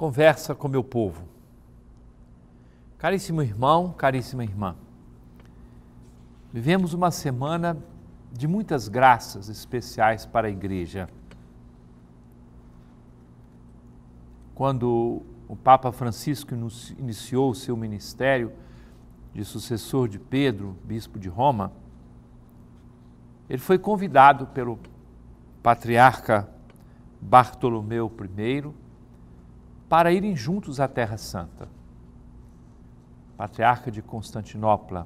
conversa com meu povo. Caríssimo irmão, caríssima irmã, vivemos uma semana de muitas graças especiais para a igreja. Quando o Papa Francisco iniciou o seu ministério de sucessor de Pedro, bispo de Roma, ele foi convidado pelo patriarca Bartolomeu I para irem juntos à Terra Santa. Patriarca de Constantinopla.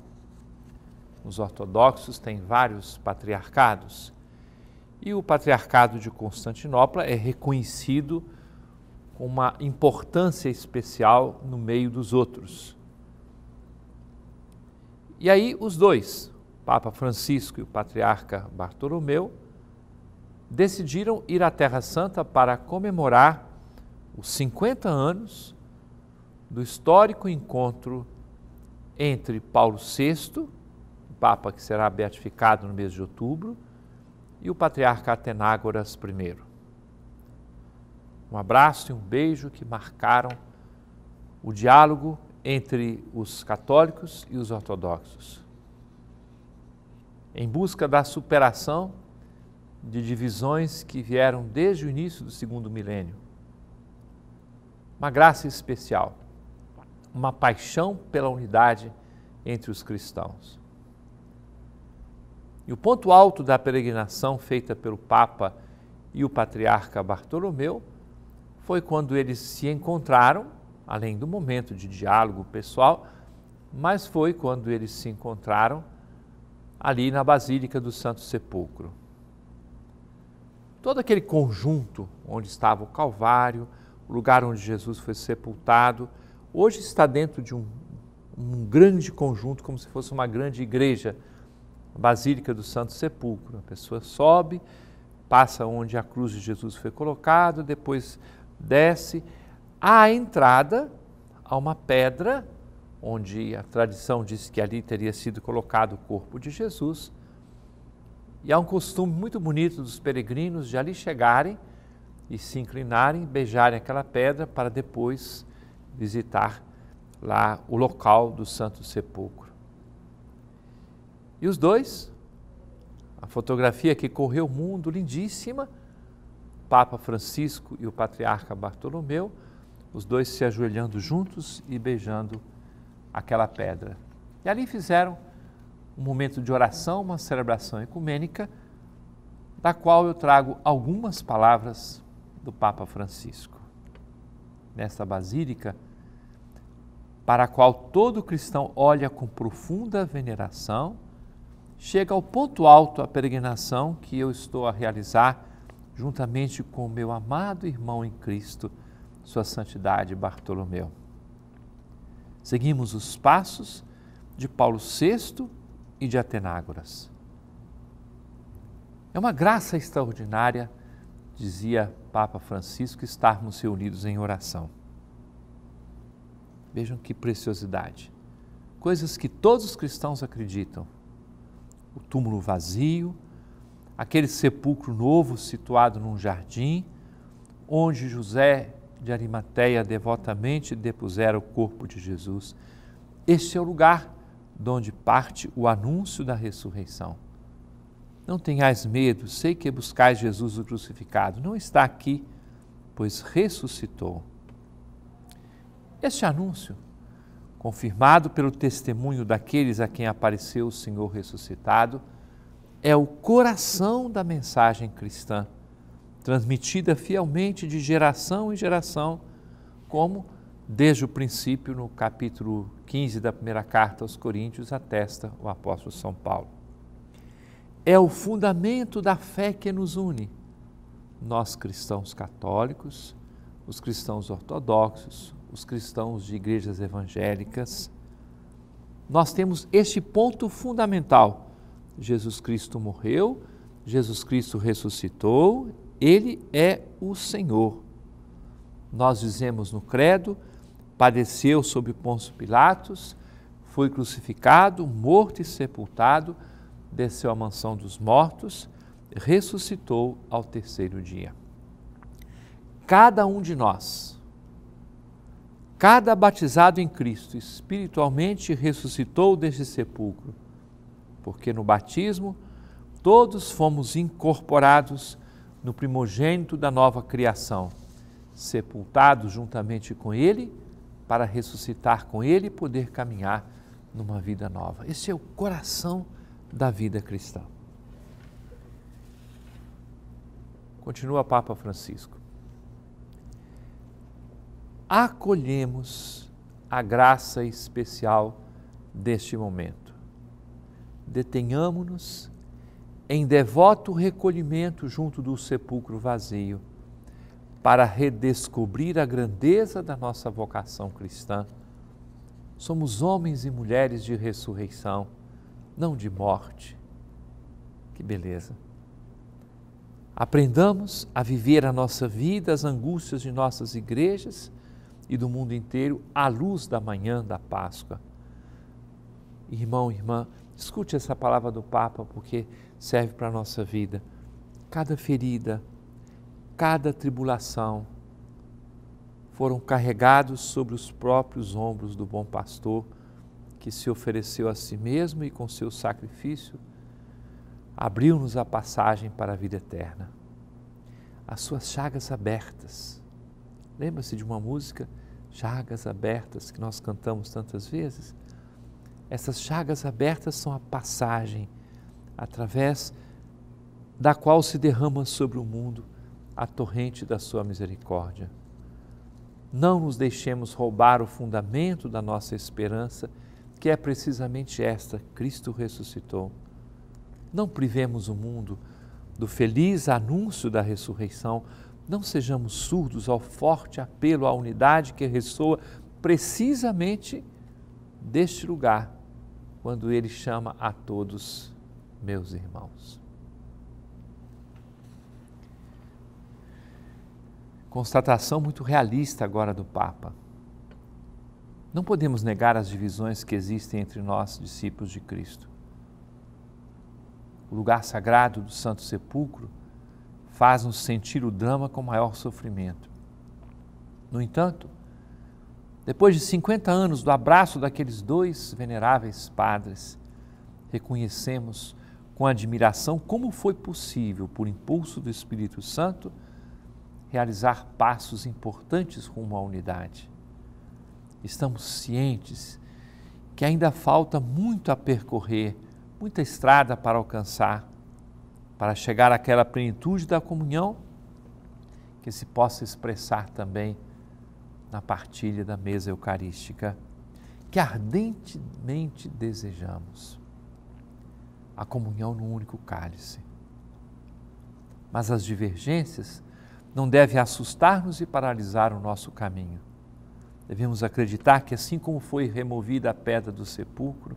Os ortodoxos têm vários patriarcados. E o patriarcado de Constantinopla é reconhecido com uma importância especial no meio dos outros. E aí os dois, Papa Francisco e o Patriarca Bartolomeu, decidiram ir à Terra Santa para comemorar os 50 anos do histórico encontro entre Paulo VI, Papa que será beatificado no mês de outubro, e o patriarca Atenágoras I. Um abraço e um beijo que marcaram o diálogo entre os católicos e os ortodoxos, em busca da superação de divisões que vieram desde o início do segundo milênio uma graça especial, uma paixão pela unidade entre os cristãos. E o ponto alto da peregrinação feita pelo Papa e o patriarca Bartolomeu foi quando eles se encontraram, além do momento de diálogo pessoal, mas foi quando eles se encontraram ali na Basílica do Santo Sepulcro. Todo aquele conjunto onde estava o Calvário, o lugar onde Jesus foi sepultado, hoje está dentro de um, um grande conjunto, como se fosse uma grande igreja, a Basílica do Santo Sepulcro. A pessoa sobe, passa onde a cruz de Jesus foi colocada, depois desce. À entrada, há uma pedra, onde a tradição diz que ali teria sido colocado o corpo de Jesus. E há um costume muito bonito dos peregrinos de ali chegarem e se inclinarem, beijarem aquela pedra para depois visitar lá o local do Santo Sepulcro. E os dois, a fotografia que correu o mundo, lindíssima, Papa Francisco e o Patriarca Bartolomeu, os dois se ajoelhando juntos e beijando aquela pedra. E ali fizeram um momento de oração, uma celebração ecumênica, da qual eu trago algumas palavras do Papa Francisco. Nesta basílica, para a qual todo cristão olha com profunda veneração, chega ao ponto alto a peregrinação que eu estou a realizar juntamente com meu amado irmão em Cristo, Sua Santidade Bartolomeu. Seguimos os passos de Paulo VI e de Atenágoras. É uma graça extraordinária, dizia Papa Francisco estarmos reunidos em oração. Vejam que preciosidade. Coisas que todos os cristãos acreditam. O túmulo vazio, aquele sepulcro novo situado num jardim, onde José de Arimateia devotamente depusera o corpo de Jesus. Este é o lugar de onde parte o anúncio da ressurreição. Não tenhais medo, sei que buscais Jesus o crucificado. Não está aqui, pois ressuscitou. Este anúncio, confirmado pelo testemunho daqueles a quem apareceu o Senhor ressuscitado, é o coração da mensagem cristã, transmitida fielmente de geração em geração, como desde o princípio, no capítulo 15 da primeira carta aos Coríntios, atesta o apóstolo São Paulo é o fundamento da fé que nos une. Nós cristãos católicos, os cristãos ortodoxos, os cristãos de igrejas evangélicas, nós temos este ponto fundamental. Jesus Cristo morreu, Jesus Cristo ressuscitou, ele é o Senhor. Nós dizemos no credo, padeceu sob Pôncio Pilatos, foi crucificado, morto e sepultado, desceu à mansão dos mortos, ressuscitou ao terceiro dia. Cada um de nós, cada batizado em Cristo, espiritualmente ressuscitou deste sepulcro, porque no batismo todos fomos incorporados no primogênito da nova criação, sepultados juntamente com Ele, para ressuscitar com Ele e poder caminhar numa vida nova. Esse é o coração da vida cristã. Continua Papa Francisco. Acolhemos a graça especial deste momento. Detenhamo-nos em devoto recolhimento junto do sepulcro vazio, para redescobrir a grandeza da nossa vocação cristã. Somos homens e mulheres de ressurreição não de morte. Que beleza! Aprendamos a viver a nossa vida, as angústias de nossas igrejas e do mundo inteiro à luz da manhã da Páscoa. Irmão, irmã, escute essa palavra do Papa porque serve para a nossa vida. Cada ferida, cada tribulação foram carregados sobre os próprios ombros do bom pastor que se ofereceu a si mesmo e com seu sacrifício abriu-nos a passagem para a vida eterna. As suas chagas abertas. Lembra-se de uma música, Chagas Abertas, que nós cantamos tantas vezes? Essas chagas abertas são a passagem através da qual se derrama sobre o mundo a torrente da sua misericórdia. Não nos deixemos roubar o fundamento da nossa esperança que é precisamente esta: Cristo ressuscitou. Não privemos o mundo do feliz anúncio da ressurreição, não sejamos surdos ao forte apelo à unidade que ressoa precisamente deste lugar, quando ele chama a todos meus irmãos. Constatação muito realista agora do Papa não podemos negar as divisões que existem entre nós, discípulos de Cristo. O lugar sagrado do Santo Sepulcro faz-nos sentir o drama com maior sofrimento. No entanto, depois de 50 anos do abraço daqueles dois veneráveis padres, reconhecemos com admiração como foi possível, por impulso do Espírito Santo, realizar passos importantes rumo à unidade estamos cientes que ainda falta muito a percorrer, muita estrada para alcançar, para chegar àquela plenitude da comunhão que se possa expressar também na partilha da mesa eucarística que ardentemente desejamos a comunhão no único cálice. Mas as divergências não devem assustar-nos e paralisar o nosso caminho. Devemos acreditar que, assim como foi removida a pedra do sepulcro,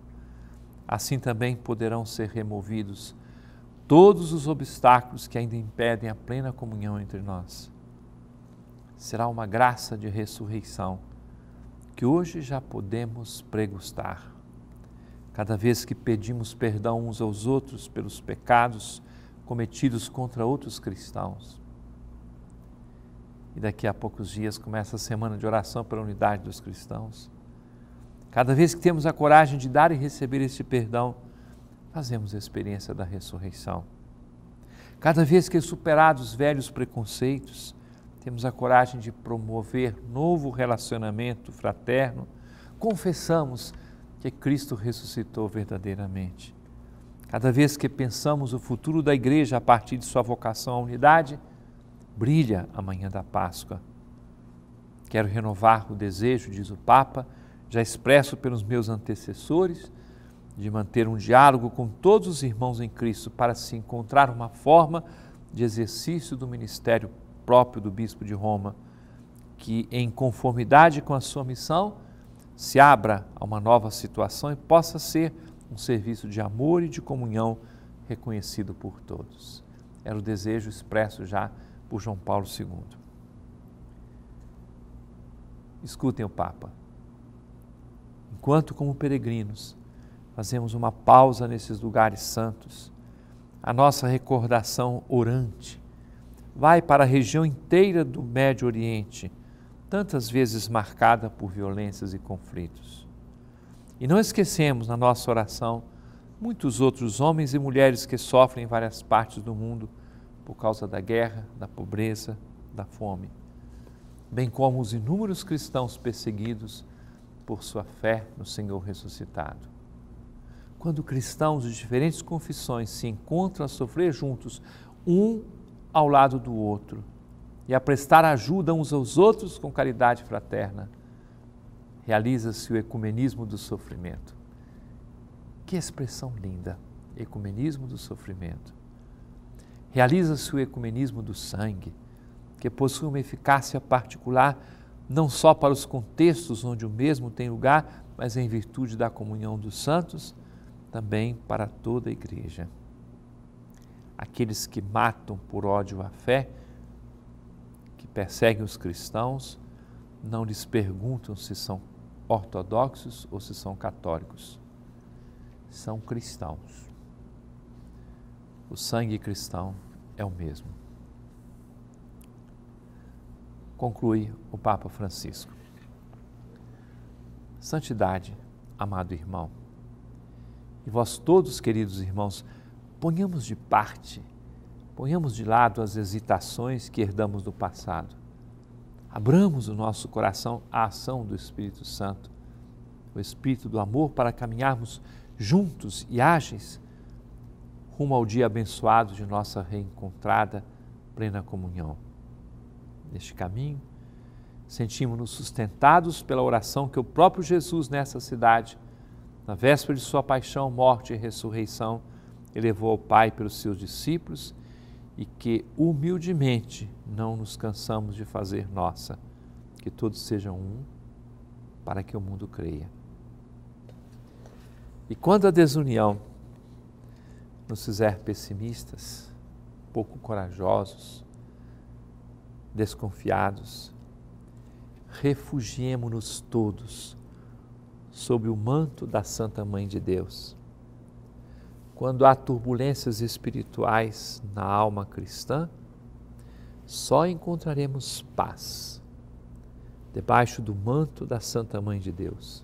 assim também poderão ser removidos todos os obstáculos que ainda impedem a plena comunhão entre nós. Será uma graça de ressurreição que hoje já podemos pregustar. Cada vez que pedimos perdão uns aos outros pelos pecados cometidos contra outros cristãos, e daqui a poucos dias começa a semana de oração pela unidade dos cristãos. Cada vez que temos a coragem de dar e receber este perdão, fazemos a experiência da ressurreição. Cada vez que superados velhos preconceitos, temos a coragem de promover novo relacionamento fraterno, confessamos que Cristo ressuscitou verdadeiramente. Cada vez que pensamos o futuro da igreja a partir de sua vocação à unidade, brilha a manhã da Páscoa. Quero renovar o desejo, diz o Papa, já expresso pelos meus antecessores, de manter um diálogo com todos os irmãos em Cristo para se encontrar uma forma de exercício do ministério próprio do Bispo de Roma, que, em conformidade com a sua missão, se abra a uma nova situação e possa ser um serviço de amor e de comunhão reconhecido por todos. Era o desejo expresso já por João Paulo II. Escutem o Papa. Enquanto, como peregrinos, fazemos uma pausa nesses lugares santos, a nossa recordação orante vai para a região inteira do Médio Oriente, tantas vezes marcada por violências e conflitos. E não esquecemos na nossa oração muitos outros homens e mulheres que sofrem em várias partes do mundo por causa da guerra, da pobreza, da fome, bem como os inúmeros cristãos perseguidos por sua fé no Senhor ressuscitado. Quando cristãos de diferentes confissões se encontram a sofrer juntos, um ao lado do outro, e a prestar ajuda uns aos outros com caridade fraterna, realiza-se o ecumenismo do sofrimento. Que expressão linda! Ecumenismo do sofrimento. Realiza-se o ecumenismo do sangue, que possui uma eficácia particular não só para os contextos onde o mesmo tem lugar, mas em virtude da comunhão dos santos, também para toda a igreja. Aqueles que matam por ódio a fé, que perseguem os cristãos, não lhes perguntam se são ortodoxos ou se são católicos. São cristãos. O sangue cristão é o mesmo. Conclui o Papa Francisco. Santidade, amado irmão, e vós todos, queridos irmãos, ponhamos de parte, ponhamos de lado as hesitações que herdamos do passado. Abramos o nosso coração à ação do Espírito Santo, o Espírito do amor, para caminharmos juntos e ágeis rumo ao dia abençoado de nossa reencontrada plena comunhão. Neste caminho, sentimos-nos sustentados pela oração que o próprio Jesus nessa cidade, na véspera de sua paixão, morte e ressurreição, elevou ao Pai pelos seus discípulos e que humildemente não nos cansamos de fazer nossa, que todos sejam um, para que o mundo creia. E quando a desunião nos fizer pessimistas, pouco corajosos, desconfiados, refugiemo-nos todos sob o manto da Santa Mãe de Deus. Quando há turbulências espirituais na alma cristã, só encontraremos paz debaixo do manto da Santa Mãe de Deus.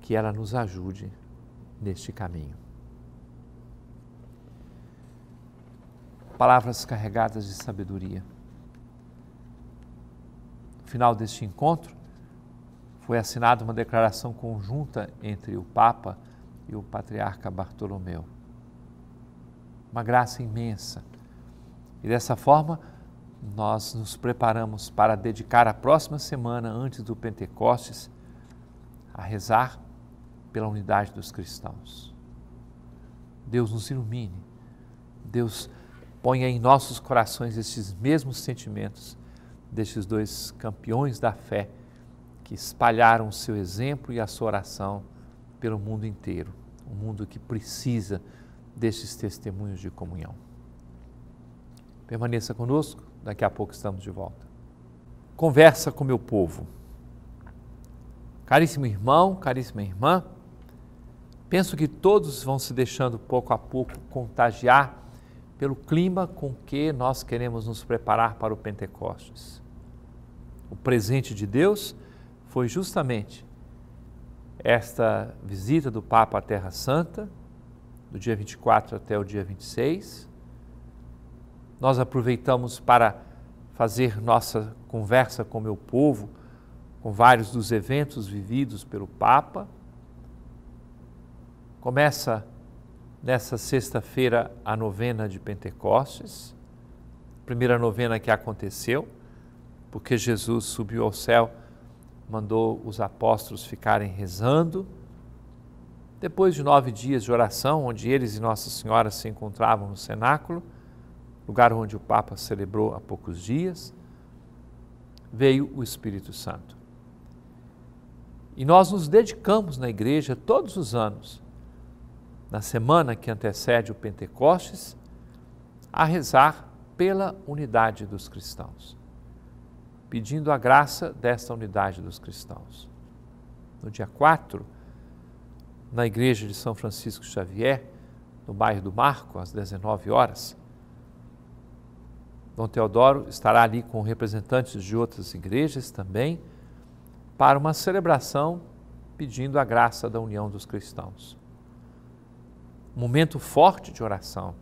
Que ela nos ajude neste caminho. palavras carregadas de sabedoria. No final deste encontro, foi assinada uma declaração conjunta entre o Papa e o Patriarca Bartolomeu. Uma graça imensa. E dessa forma, nós nos preparamos para dedicar a próxima semana, antes do Pentecostes, a rezar pela unidade dos cristãos. Deus nos ilumine, Deus ponha em nossos corações estes mesmos sentimentos destes dois campeões da fé que espalharam o seu exemplo e a sua oração pelo mundo inteiro, um mundo que precisa destes testemunhos de comunhão. Permaneça conosco, daqui a pouco estamos de volta. Conversa com meu povo. Caríssimo irmão, caríssima irmã, penso que todos vão se deixando pouco a pouco contagiar pelo clima com que nós queremos nos preparar para o Pentecostes. O presente de Deus foi justamente esta visita do Papa à Terra Santa, do dia 24 até o dia 26. Nós aproveitamos para fazer nossa conversa com o meu povo, com vários dos eventos vividos pelo Papa. Começa nessa sexta-feira a novena de Pentecostes, primeira novena que aconteceu, porque Jesus subiu ao céu, mandou os apóstolos ficarem rezando. Depois de nove dias de oração, onde eles e Nossa Senhora se encontravam no cenáculo, lugar onde o Papa celebrou há poucos dias, veio o Espírito Santo. E nós nos dedicamos na igreja todos os anos na semana que antecede o Pentecostes, a rezar pela unidade dos cristãos, pedindo a graça desta unidade dos cristãos. No dia 4, na igreja de São Francisco Xavier, no bairro do Marco, às 19 horas, Dom Teodoro estará ali com representantes de outras igrejas também, para uma celebração pedindo a graça da união dos cristãos momento forte de oração,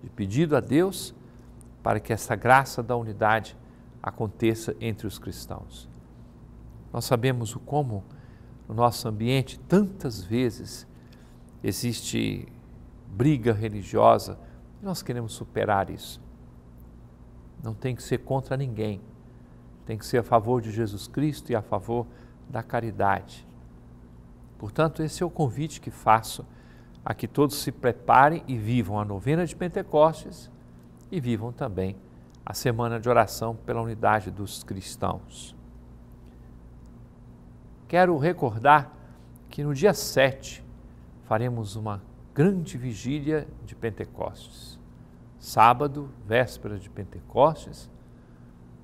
de pedido a Deus para que essa graça da unidade aconteça entre os cristãos. Nós sabemos o como no nosso ambiente tantas vezes existe briga religiosa e nós queremos superar isso. Não tem que ser contra ninguém. Tem que ser a favor de Jesus Cristo e a favor da caridade. Portanto, esse é o convite que faço a que todos se preparem e vivam a novena de Pentecostes e vivam também a semana de oração pela unidade dos cristãos. Quero recordar que no dia 7 faremos uma grande vigília de Pentecostes. Sábado, véspera de Pentecostes.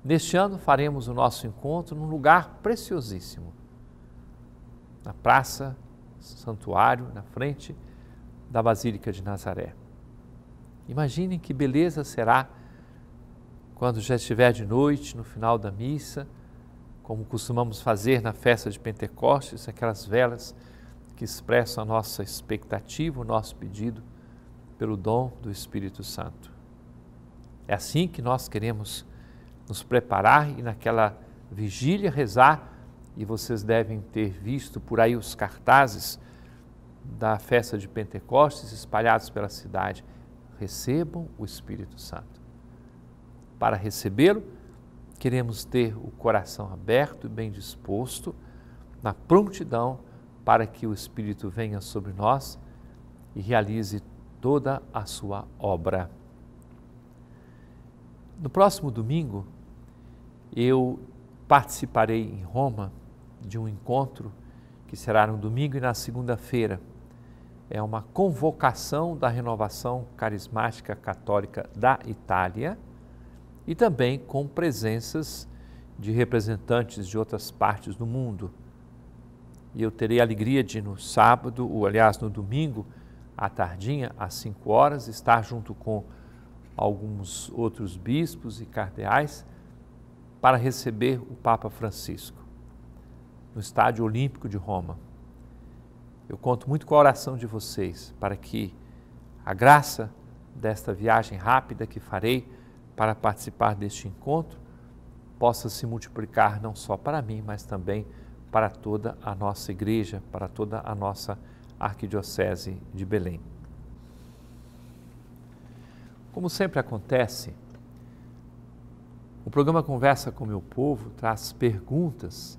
Neste ano faremos o nosso encontro num lugar preciosíssimo, na Praça Santuário, na frente da Basílica de Nazaré. Imaginem que beleza será quando já estiver de noite, no final da missa, como costumamos fazer na festa de Pentecostes, aquelas velas que expressam a nossa expectativa, o nosso pedido pelo dom do Espírito Santo. É assim que nós queremos nos preparar e naquela vigília rezar, e vocês devem ter visto por aí os cartazes da festa de Pentecostes espalhados pela cidade, recebam o Espírito Santo. Para recebê-lo, queremos ter o coração aberto e bem disposto, na prontidão para que o Espírito venha sobre nós e realize toda a sua obra. No próximo domingo, eu participarei em Roma de um encontro que será no domingo e na segunda-feira é uma convocação da renovação carismática católica da Itália e também com presenças de representantes de outras partes do mundo. E eu terei a alegria de no sábado, ou aliás no domingo, à tardinha, às 5 horas, estar junto com alguns outros bispos e cardeais para receber o Papa Francisco no Estádio Olímpico de Roma. Eu conto muito com a oração de vocês para que a graça desta viagem rápida que farei para participar deste encontro possa se multiplicar não só para mim, mas também para toda a nossa igreja, para toda a nossa Arquidiocese de Belém. Como sempre acontece, o programa Conversa com o Meu Povo traz perguntas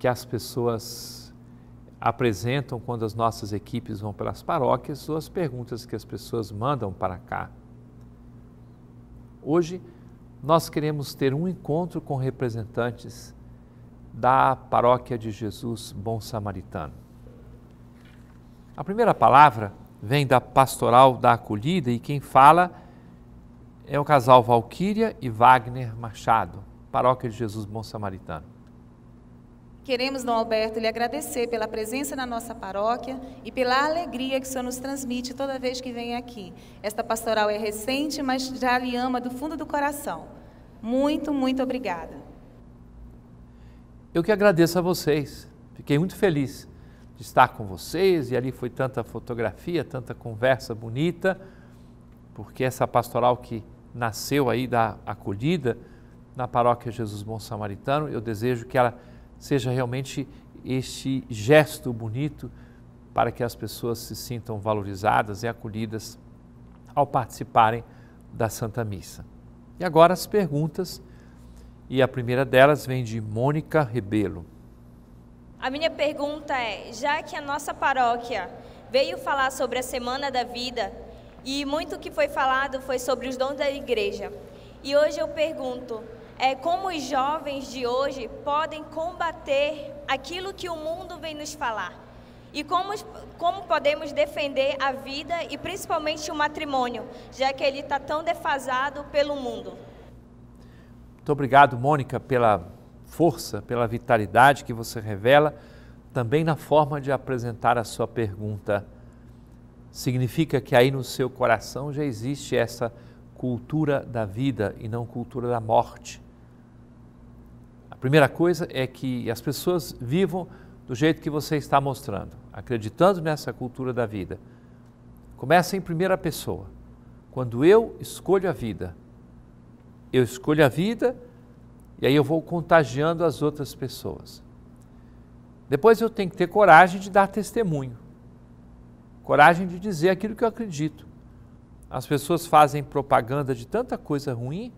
que as pessoas apresentam quando as nossas equipes vão pelas paróquias ou as perguntas que as pessoas mandam para cá. Hoje, nós queremos ter um encontro com representantes da Paróquia de Jesus Bom Samaritano. A primeira palavra vem da pastoral da acolhida e quem fala é o casal Valquíria e Wagner Machado, Paróquia de Jesus Bom Samaritano. Queremos, Dom Alberto, lhe agradecer pela presença na nossa paróquia e pela alegria que o Senhor nos transmite toda vez que vem aqui. Esta pastoral é recente, mas já lhe ama do fundo do coração. Muito, muito obrigada. Eu que agradeço a vocês. Fiquei muito feliz de estar com vocês e ali foi tanta fotografia, tanta conversa bonita, porque essa pastoral que nasceu aí da acolhida na paróquia Jesus Bom Samaritano, eu desejo que ela seja realmente este gesto bonito para que as pessoas se sintam valorizadas e acolhidas ao participarem da Santa Missa. E agora as perguntas, e a primeira delas vem de Mônica Rebelo. A minha pergunta é: já que a nossa paróquia veio falar sobre a Semana da Vida e muito que foi falado foi sobre os dons da igreja, e hoje eu pergunto: é, como os jovens de hoje podem combater aquilo que o mundo vem nos falar e como, como podemos defender a vida e principalmente o matrimônio, já que ele está tão defasado pelo mundo. Muito obrigado, Mônica, pela força, pela vitalidade que você revela, também na forma de apresentar a sua pergunta. Significa que aí no seu coração já existe essa cultura da vida e não cultura da morte, primeira coisa é que as pessoas vivam do jeito que você está mostrando, acreditando nessa cultura da vida. Começa em primeira pessoa. Quando eu escolho a vida, eu escolho a vida e aí eu vou contagiando as outras pessoas. Depois eu tenho que ter coragem de dar testemunho, coragem de dizer aquilo que eu acredito. As pessoas fazem propaganda de tanta coisa ruim,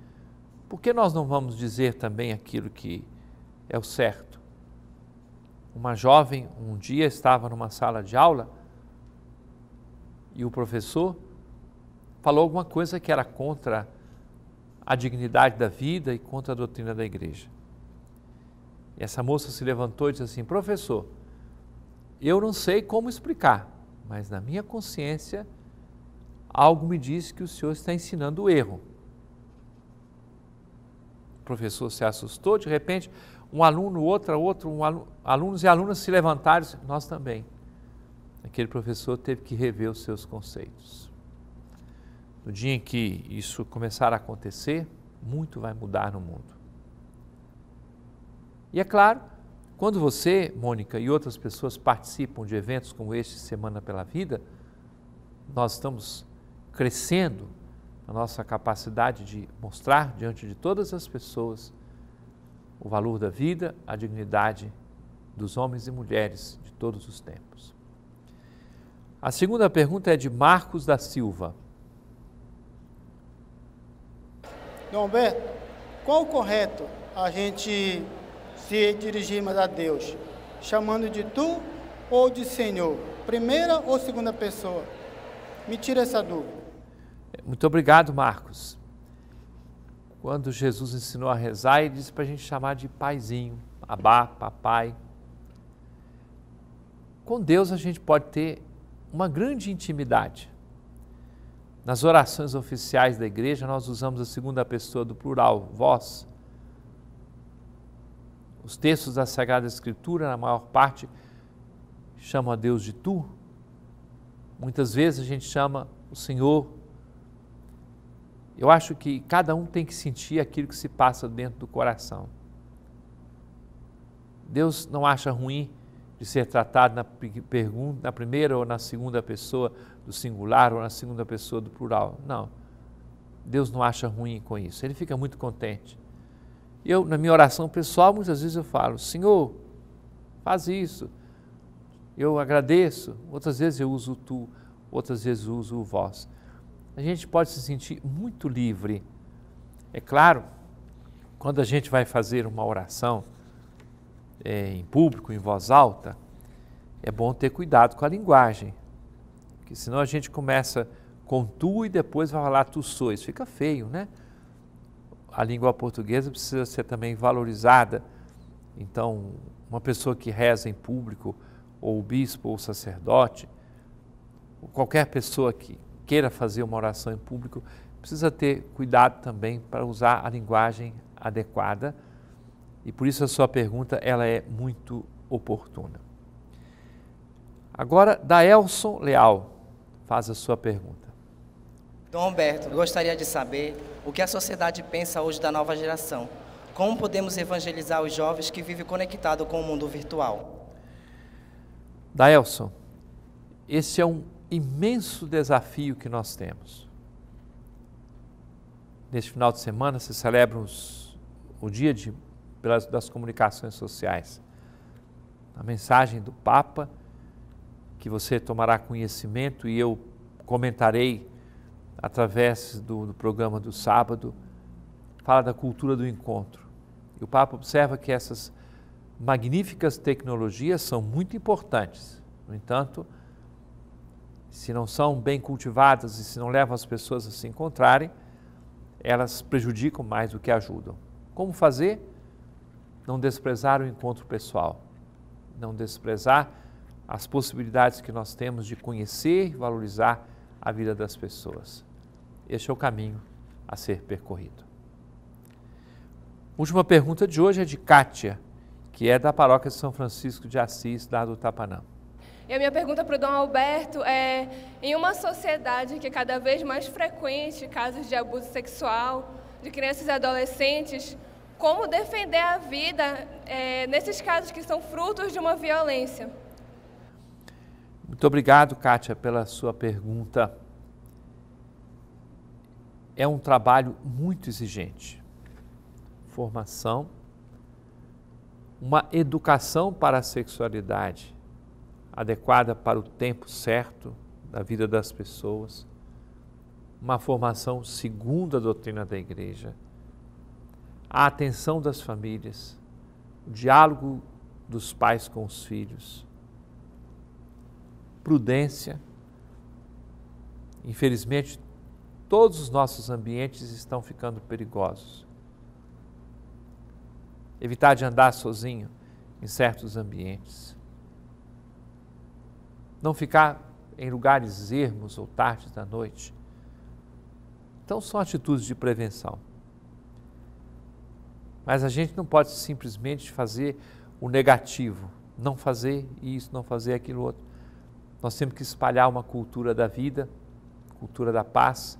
por que nós não vamos dizer também aquilo que é o certo. Uma jovem um dia estava numa sala de aula e o professor falou alguma coisa que era contra a dignidade da vida e contra a doutrina da igreja. E essa moça se levantou e disse assim: Professor, eu não sei como explicar, mas na minha consciência algo me diz que o senhor está ensinando o erro. O professor se assustou de repente, um aluno, outra, outro, um aluno, alunos e alunas se levantaram, nós também. Aquele professor teve que rever os seus conceitos. No dia em que isso começar a acontecer, muito vai mudar no mundo. E é claro, quando você, Mônica, e outras pessoas participam de eventos como este Semana pela Vida, nós estamos crescendo a nossa capacidade de mostrar diante de todas as pessoas o valor da vida, a dignidade dos homens e mulheres de todos os tempos. A segunda pergunta é de Marcos da Silva. Dom Humberto, qual o correto a gente se dirigirmos a Deus, chamando de tu ou de Senhor? Primeira ou segunda pessoa? Me tira essa dúvida. Muito obrigado, Marcos quando Jesus ensinou a rezar, ele disse para a gente chamar de paizinho, abá, papai. Com Deus a gente pode ter uma grande intimidade. Nas orações oficiais da igreja, nós usamos a segunda pessoa do plural, vós. Os textos da Sagrada Escritura, na maior parte, chamam a Deus de tu. Muitas vezes a gente chama o Senhor eu acho que cada um tem que sentir aquilo que se passa dentro do coração. Deus não acha ruim de ser tratado na, pergunta, na primeira ou na segunda pessoa do singular ou na segunda pessoa do plural. Não. Deus não acha ruim com isso. Ele fica muito contente. Eu, na minha oração pessoal, muitas vezes eu falo: Senhor, faz isso. Eu agradeço. Outras vezes eu uso o tu, outras vezes eu uso o vós a gente pode se sentir muito livre. É claro, quando a gente vai fazer uma oração é, em público, em voz alta, é bom ter cuidado com a linguagem, porque senão a gente começa com tu e depois vai falar tu sois, fica feio, né? A língua portuguesa precisa ser também valorizada. Então, uma pessoa que reza em público, ou o bispo, ou o sacerdote, ou qualquer pessoa que, queira fazer uma oração em público, precisa ter cuidado também para usar a linguagem adequada. E por isso a sua pergunta ela é muito oportuna. Agora, Daelson Leal faz a sua pergunta. Dom Humberto, gostaria de saber o que a sociedade pensa hoje da nova geração. Como podemos evangelizar os jovens que vivem conectados com o mundo virtual? Daelson, esse é um imenso desafio que nós temos. Neste final de semana se celebra os, o Dia de, pelas, das Comunicações Sociais. A mensagem do Papa, que você tomará conhecimento e eu comentarei através do, do programa do sábado, fala da cultura do encontro. E o Papa observa que essas magníficas tecnologias são muito importantes. No entanto, se não são bem cultivadas e se não levam as pessoas a se encontrarem, elas prejudicam mais do que ajudam. Como fazer? Não desprezar o encontro pessoal, não desprezar as possibilidades que nós temos de conhecer e valorizar a vida das pessoas. Este é o caminho a ser percorrido. Última pergunta de hoje é de Kátia, que é da paróquia de São Francisco de Assis, lá do Tapanã. E a minha pergunta para o Dom Alberto é: em uma sociedade que é cada vez mais frequente casos de abuso sexual de crianças e adolescentes, como defender a vida é, nesses casos que são frutos de uma violência? Muito obrigado, Kátia, pela sua pergunta. É um trabalho muito exigente. Formação, uma educação para a sexualidade adequada para o tempo certo da vida das pessoas, uma formação segundo a doutrina da igreja, a atenção das famílias, o diálogo dos pais com os filhos, prudência. Infelizmente, todos os nossos ambientes estão ficando perigosos. Evitar de andar sozinho em certos ambientes não ficar em lugares ermos ou tardes da noite. Então são atitudes de prevenção. Mas a gente não pode simplesmente fazer o negativo, não fazer isso, não fazer aquilo outro. Nós temos que espalhar uma cultura da vida, cultura da paz,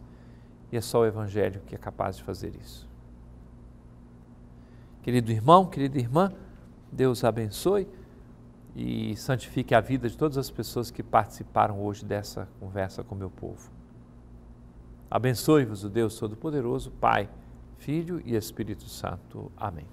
e é só o Evangelho que é capaz de fazer isso. Querido irmão, querida irmã, Deus abençoe e santifique a vida de todas as pessoas que participaram hoje dessa conversa com meu povo. Abençoe-vos o Deus Todo-Poderoso, Pai, Filho e Espírito Santo. Amém.